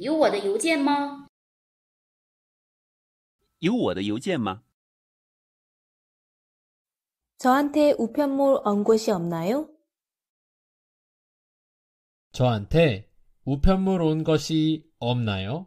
有我的邮件吗？有我的邮件吗？ 저한테 우편물 온 곳이 없나요? 저한테 우편물 온 것이 없나요?